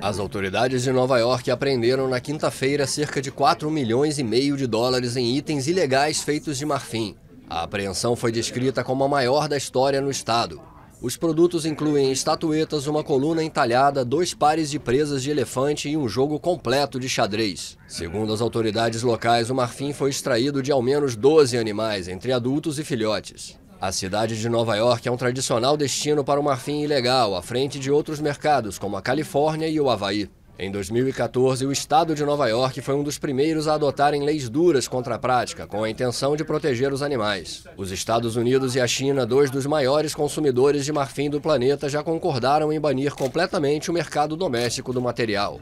As autoridades de Nova York apreenderam na quinta-feira cerca de 4 milhões e meio de dólares em itens ilegais feitos de marfim. A apreensão foi descrita como a maior da história no estado. Os produtos incluem estatuetas, uma coluna entalhada, dois pares de presas de elefante e um jogo completo de xadrez. Segundo as autoridades locais, o marfim foi extraído de ao menos 12 animais, entre adultos e filhotes. A cidade de Nova York é um tradicional destino para o marfim ilegal, à frente de outros mercados, como a Califórnia e o Havaí. Em 2014, o estado de Nova York foi um dos primeiros a adotarem leis duras contra a prática, com a intenção de proteger os animais. Os Estados Unidos e a China, dois dos maiores consumidores de marfim do planeta, já concordaram em banir completamente o mercado doméstico do material.